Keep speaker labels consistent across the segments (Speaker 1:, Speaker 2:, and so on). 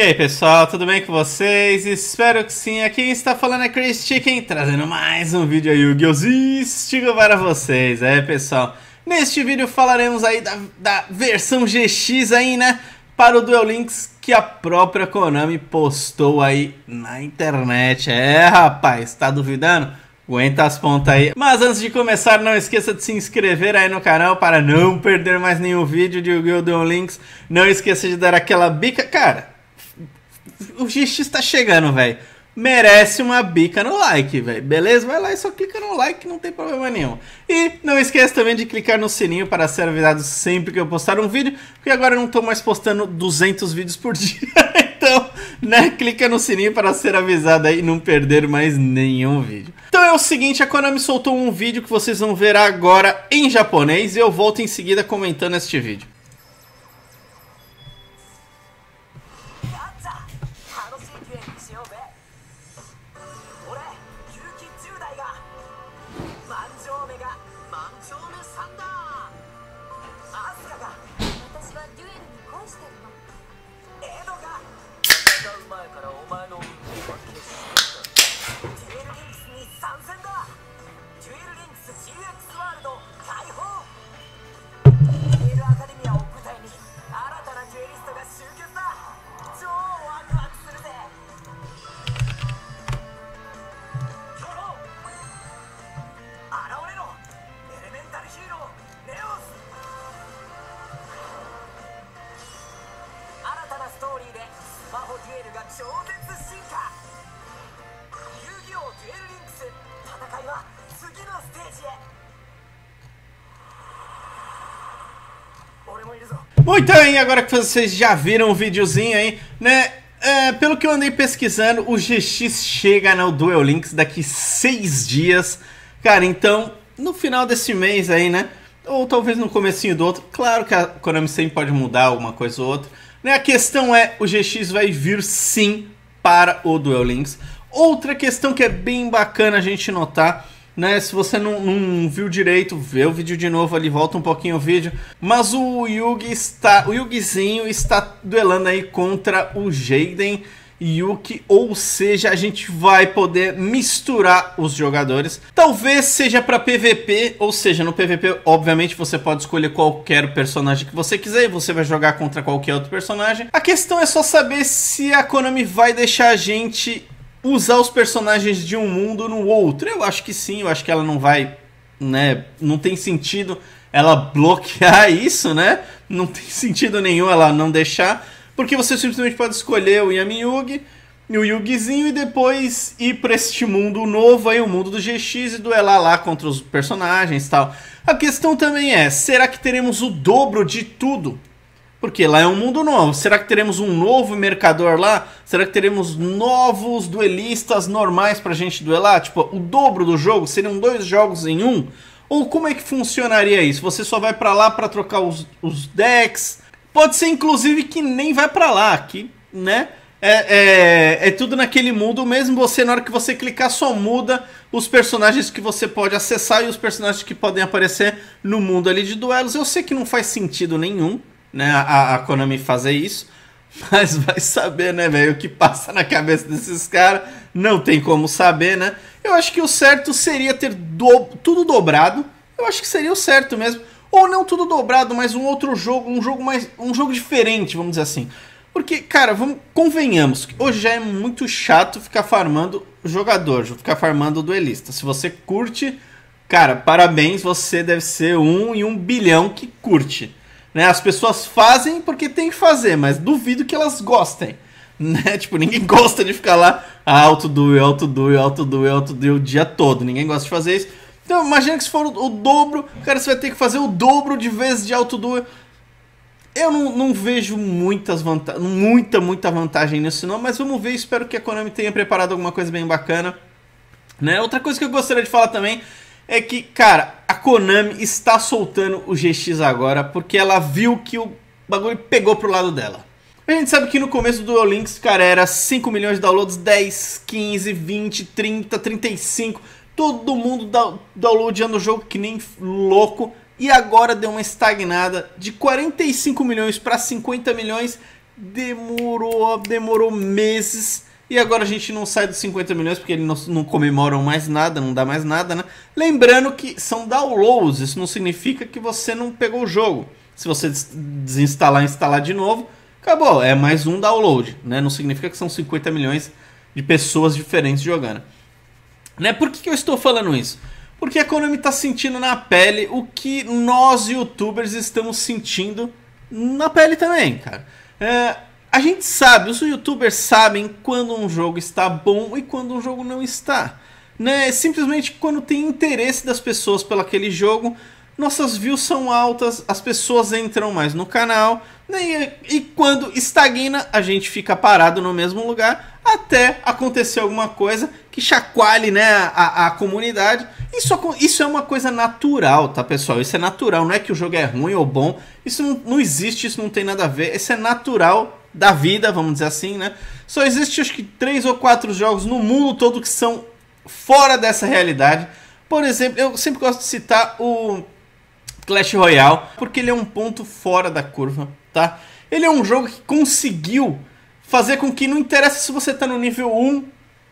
Speaker 1: E aí pessoal, tudo bem com vocês? Espero que sim. Aqui está falando é Chris Chicken, trazendo mais um vídeo aí, Yu-Gi-Oh! para vocês. É pessoal, neste vídeo falaremos aí da, da versão GX aí, né? Para o Duel Links que a própria Konami postou aí na internet. É rapaz, tá duvidando? Aguenta as pontas aí. Mas antes de começar, não esqueça de se inscrever aí no canal para não perder mais nenhum vídeo de Yu-Gi-Oh! Duel Links. Não esqueça de dar aquela bica, cara o GX tá chegando, velho. Merece uma bica no like, velho. Beleza? Vai lá e só clica no like, não tem problema nenhum. E não esqueça também de clicar no sininho para ser avisado sempre que eu postar um vídeo, porque agora eu não tô mais postando 200 vídeos por dia. então, né, clica no sininho para ser avisado aí e não perder mais nenhum vídeo. Então é o seguinte, a Konami soltou um vídeo que vocês vão ver agora em japonês e eu volto em seguida comentando este vídeo. ルが超絶進化遊戯王デュエルリンクス戦いは次のステージへ俺もいるぞ Muito bem, agora que vocês já viram o videozinho aí, né? É, pelo que eu andei pesquisando, o GX chega no Duel Links daqui seis dias. Cara, então, no final desse mês aí, né? Ou talvez no comecinho do outro. Claro que a Konami sempre pode mudar alguma coisa ou outra. Né? A questão é, o GX vai vir sim para o Duel Links. Outra questão que é bem bacana a gente notar, né? Se você não, não, viu direito, vê o vídeo de novo ali, volta um pouquinho o vídeo. Mas o Yugi está, o Yugizinho está duelando aí contra o Jaden. Yuki, ou seja, a gente vai poder misturar os jogadores. Talvez seja para PVP, ou seja, no PVP, obviamente, você pode escolher qualquer personagem que você quiser e você vai jogar contra qualquer outro personagem. A questão é só saber se a Konami vai deixar a gente usar os personagens de um mundo no outro. Eu acho que sim, eu acho que ela não vai, né, não tem sentido ela bloquear isso, né? Não tem sentido nenhum ela não deixar porque você simplesmente pode escolher o Yami Yugi e o Yugizinho e depois ir para este mundo novo, aí o mundo do GX e duelar lá contra os personagens tal. A questão também é, será que teremos o dobro de tudo? Porque lá é um mundo novo. Será que teremos um novo mercador lá? Será que teremos novos duelistas normais pra gente duelar? Tipo, o dobro do jogo? Seriam dois jogos em um? Ou como é que funcionaria isso? Você só vai para lá para trocar os, os decks? Pode ser, inclusive, que nem vai para lá, que, né? É, é, é, tudo naquele mundo, mesmo você, na hora que você clicar, só muda os personagens que você pode acessar e os personagens que podem aparecer no mundo ali de duelos. Eu sei que não faz sentido nenhum, né, a, a Konami fazer isso, mas vai saber, né, velho, o que passa na cabeça desses caras, não tem como saber, né? Eu acho que o certo seria ter do, tudo dobrado, eu acho que seria o certo mesmo. Ou não tudo dobrado, mas um outro jogo, um jogo mais. um jogo diferente, vamos dizer assim. Porque, cara, vamos, convenhamos, hoje já é muito chato ficar farmando jogador, ficar farmando duelista. Se você curte, cara, parabéns, você deve ser um e um bilhão que curte. Né? As pessoas fazem porque tem que fazer, mas duvido que elas gostem. Né? Tipo, ninguém gosta de ficar lá alto ah, duel, alto duel, alto duel, alto duel o dia todo. Ninguém gosta de fazer isso. Então imagina que se for o dobro, cara, você vai ter que fazer o dobro de vezes de alto duo. Eu não, não vejo muitas vantagens, muita, muita vantagem nisso não, mas vamos ver, espero que a Konami tenha preparado alguma coisa bem bacana. Né? Outra coisa que eu gostaria de falar também é que, cara, a Konami está soltando o GX agora porque ela viu que o bagulho pegou pro lado dela. A gente sabe que no começo do Duel Links, cara, era 5 milhões de downloads, 10, 15, 20, 30, 35 todo mundo downloadando o jogo que nem louco e agora deu uma estagnada de 45 milhões para 50 milhões. Demorou, demorou meses. E agora a gente não sai dos 50 milhões porque eles não, não comemoram mais nada, não dá mais nada, né? Lembrando que são downloads, isso não significa que você não pegou o jogo. Se você desinstalar e instalar de novo, acabou, é mais um download, né? Não significa que são 50 milhões de pessoas diferentes jogando. Né? Por que, que eu estou falando isso? Porque a Konami está sentindo na pele o que nós youtubers estamos sentindo na pele também, cara. É, a gente sabe, os youtubers sabem quando um jogo está bom e quando um jogo não está. Né? Simplesmente quando tem interesse das pessoas pelo aquele jogo, nossas views são altas, as pessoas entram mais no canal, é, e quando estagna, a gente fica parado no mesmo lugar até acontecer alguma coisa que chacoalhe né, a, a comunidade. Isso, isso é uma coisa natural, tá, pessoal? Isso é natural, não é que o jogo é ruim ou bom, isso não, não existe, isso não tem nada a ver, isso é natural da vida, vamos dizer assim, né? Só existe acho que três ou quatro jogos no mundo todo que são fora dessa realidade. Por exemplo, eu sempre gosto de citar o Clash Royale, porque ele é um ponto fora da curva, tá? Ele é um jogo que conseguiu fazer com que não interessa se você tá no nível 1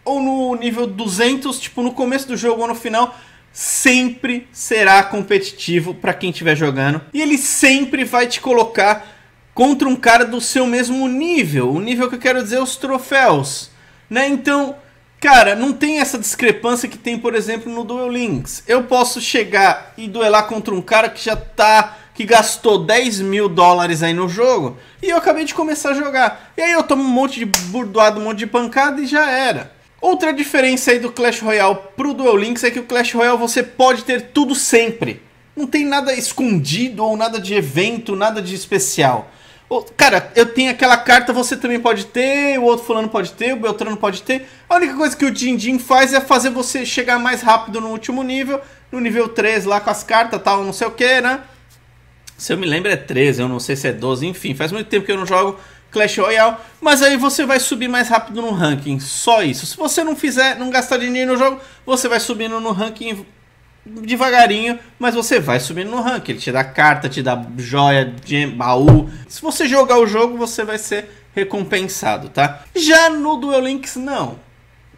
Speaker 1: ou no nível 200, tipo no começo do jogo ou no final, sempre será competitivo para quem estiver jogando. E ele sempre vai te colocar contra um cara do seu mesmo nível, o nível que eu quero dizer é os troféus, né? Então, Cara, não tem essa discrepância que tem, por exemplo, no Duel Links. Eu posso chegar e duelar contra um cara que já tá. que gastou 10 mil dólares aí no jogo e eu acabei de começar a jogar. E aí eu tomo um monte de burdoado, um monte de pancada e já era. Outra diferença aí do Clash Royale pro Duel Links é que o Clash Royale você pode ter tudo sempre. Não tem nada escondido ou nada de evento, nada de especial. Cara, eu tenho aquela carta, você também pode ter, o outro fulano pode ter, o Beltrano pode ter. A única coisa que o Dindin faz é fazer você chegar mais rápido no último nível, no nível 3 lá com as cartas tal, não sei o que, né? Se eu me lembro é 13, eu não sei se é 12, enfim, faz muito tempo que eu não jogo Clash Royale, mas aí você vai subir mais rápido no ranking, só isso. Se você não fizer, não gastar dinheiro no jogo, você vai subindo no ranking devagarinho, mas você vai subindo no ranking. Ele te dá carta, te dá joia, de baú. Se você jogar o jogo, você vai ser recompensado, tá? Já no Duel Links, não.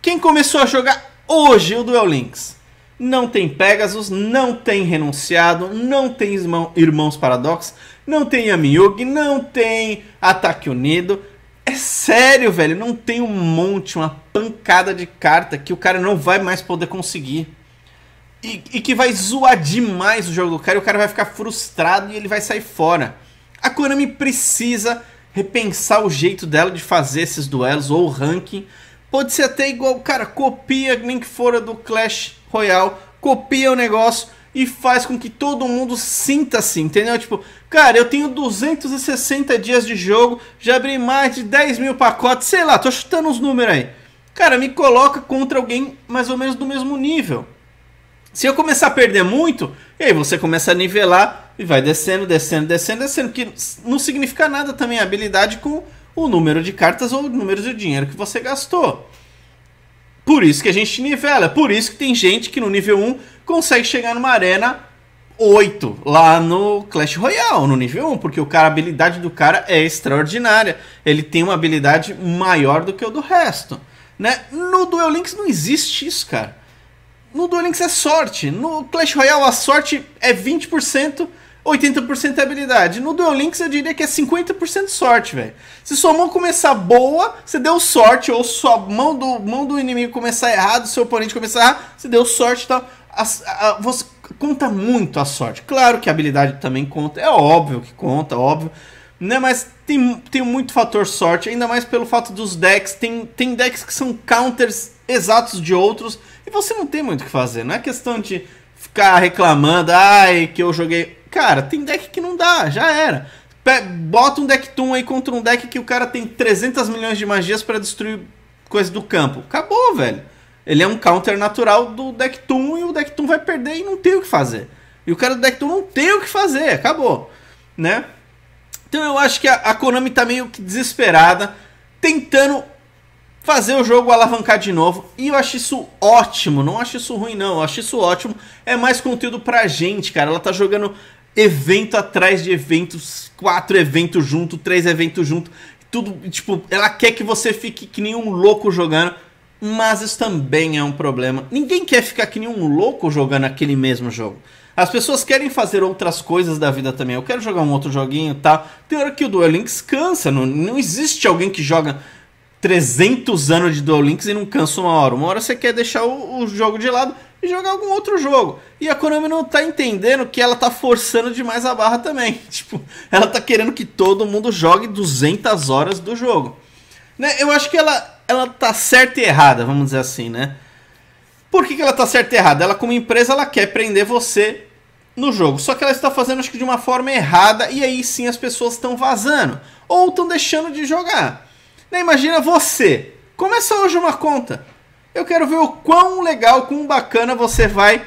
Speaker 1: Quem começou a jogar hoje o Duel Links? Não tem Pegasus, não tem Renunciado, não tem irmão, Irmãos Paradox, não tem Yamiyugi, não tem Ataque Unido. É sério, velho, não tem um monte, uma pancada de carta que o cara não vai mais poder conseguir. E, e, que vai zoar demais o jogo do cara e o cara vai ficar frustrado e ele vai sair fora. A Konami precisa repensar o jeito dela de fazer esses duelos ou ranking. Pode ser até igual, cara, copia nem que fora do Clash Royale, copia o negócio e faz com que todo mundo sinta assim, entendeu? Tipo, cara, eu tenho 260 dias de jogo, já abri mais de 10 mil pacotes, sei lá, tô chutando uns números aí. Cara, me coloca contra alguém mais ou menos do mesmo nível. Se eu começar a perder muito, e aí você começa a nivelar e vai descendo, descendo, descendo, descendo, que não significa nada também a habilidade com o número de cartas ou o número de dinheiro que você gastou. Por isso que a gente nivela, por isso que tem gente que no nível 1 consegue chegar numa arena 8 lá no Clash Royale, no nível 1, porque o cara, a habilidade do cara é extraordinária. Ele tem uma habilidade maior do que o do resto. Né? No Duel Links não existe isso, cara. No Duel Links é sorte. No Clash Royale a sorte é 20%, 80% é habilidade. No Duel Links eu diria que é 50% sorte, velho. Se sua mão começar boa, você deu sorte. Ou sua mão do, mão do inimigo começar errado, seu oponente começar errado, você deu sorte e tá? tal. você conta muito a sorte. Claro que a habilidade também conta. É óbvio que conta, óbvio. Né, mas tem, tem muito fator sorte, ainda mais pelo fato dos decks. Tem, tem decks que são counters exatos de outros e você não tem muito o que fazer. Não é questão de ficar reclamando, ai, que eu joguei. Cara, tem deck que não dá, já era. bota um deck Toon aí contra um deck que o cara tem 300 milhões de magias para destruir coisa do campo. Acabou, velho. Ele é um counter natural do deck Toon e o deck Toon vai perder e não tem o que fazer. E o cara do deck Toon não tem o que fazer, acabou, né? Então eu acho que a, a Konami tá meio que desesperada, tentando fazer o jogo alavancar de novo. E eu acho isso ótimo, não acho isso ruim não, eu acho isso ótimo. É mais conteúdo pra gente, cara. Ela tá jogando evento atrás de eventos, quatro eventos junto, três eventos junto. Tudo, tipo, ela quer que você fique que nem um louco jogando, mas isso também é um problema. Ninguém quer ficar que nem um louco jogando aquele mesmo jogo. As pessoas querem fazer outras coisas da vida também. Eu quero jogar um outro joguinho, tá? Tem hora que o Duel Links cansa, não, não existe alguém que joga 300 anos de Duolinks e não cansa uma hora. Uma hora você quer deixar o, o, jogo de lado e jogar algum outro jogo. E a Konami não tá entendendo que ela tá forçando demais a barra também. Tipo, ela tá querendo que todo mundo jogue 200 horas do jogo. Né? Eu acho que ela, ela tá certa e errada, vamos dizer assim, né? Por que, que ela tá certa e errada? Ela, como empresa, ela quer prender você no jogo. Só que ela está fazendo, acho que de uma forma errada, e aí sim as pessoas estão vazando. Ou estão deixando de jogar. Nem né, imagina você. Começa hoje uma conta. Eu quero ver o quão legal, quão bacana você vai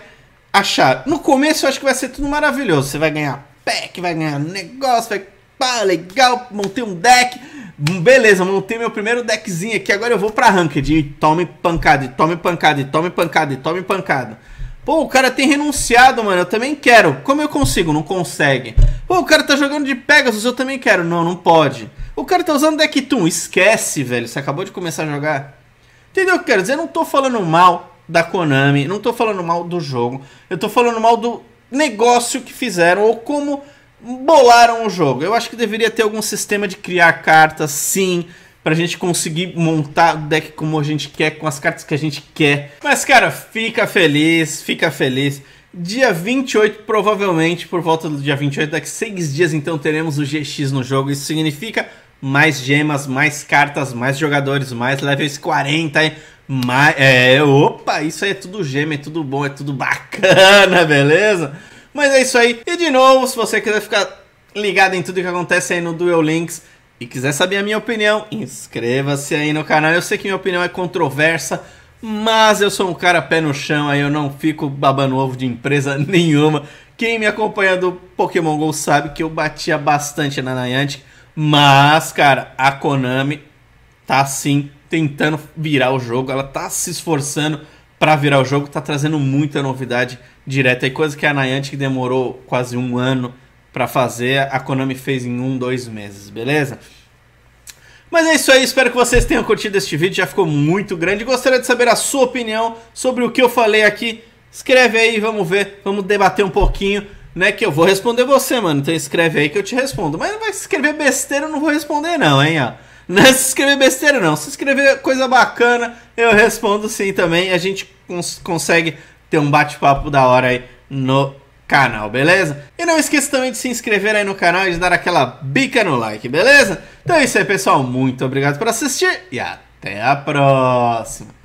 Speaker 1: achar. No começo eu acho que vai ser tudo maravilhoso. Você vai ganhar pack, vai ganhar negócio, vai. Pá, legal, montei um deck. Hum, beleza, montei meu primeiro deckzinho aqui. Agora eu vou pra ranked. E tome pancada, e tome pancada, e tome pancada, e tome pancada. Pô, o cara tem renunciado, mano. Eu também quero. Como eu consigo? Não consegue. Pô, o cara tá jogando de Pegasus. Eu também quero. Não, não pode. O cara tá usando Toon. esquece, velho. Você acabou de começar a jogar. Entendeu o que eu quero dizer? Eu não tô falando mal da Konami, não tô falando mal do jogo. Eu tô falando mal do negócio que fizeram ou como bolaram o jogo. Eu acho que deveria ter algum sistema de criar cartas, sim pra gente conseguir montar o deck como a gente quer, com as cartas que a gente quer. Mas, cara, fica feliz, fica feliz. Dia 28, provavelmente, por volta do dia 28, daqui 6 dias, então, teremos o GX no jogo. Isso significa mais gemas, mais cartas, mais jogadores, mais levels 40, mais, é, opa, isso aí é tudo gema, é tudo bom, é tudo bacana, beleza? Mas é isso aí. E de novo, se você quiser ficar ligado em tudo que acontece aí no Duel Links e quiser saber a minha opinião, inscreva-se aí no canal. Eu sei que minha opinião é controversa, mas eu sou um cara pé no chão, aí eu não fico babando ovo de empresa nenhuma. Quem me acompanha do Pokémon GO sabe que eu batia bastante na Niantic mas, cara, a Konami tá sim tentando virar o jogo, ela tá se esforçando para virar o jogo, tá trazendo muita novidade direta e coisa que a Niantic demorou quase um ano para fazer, a Konami fez em um, dois meses, beleza? Mas é isso aí, espero que vocês tenham curtido este vídeo, já ficou muito grande. Gostaria de saber a sua opinião sobre o que eu falei aqui. Escreve aí, vamos ver, vamos debater um pouquinho. Não é que eu vou responder você, mano. Então escreve aí que eu te respondo. Mas não vai escrever besteira, eu não vou responder, não, hein, ó. Não é se escrever besteira, não. Se escrever coisa bacana, eu respondo sim também. A gente cons consegue ter um bate-papo da hora aí no canal, beleza? E não esqueça também de se inscrever aí no canal e de dar aquela bica no like, beleza? Então é isso aí, pessoal. Muito obrigado por assistir e até a próxima.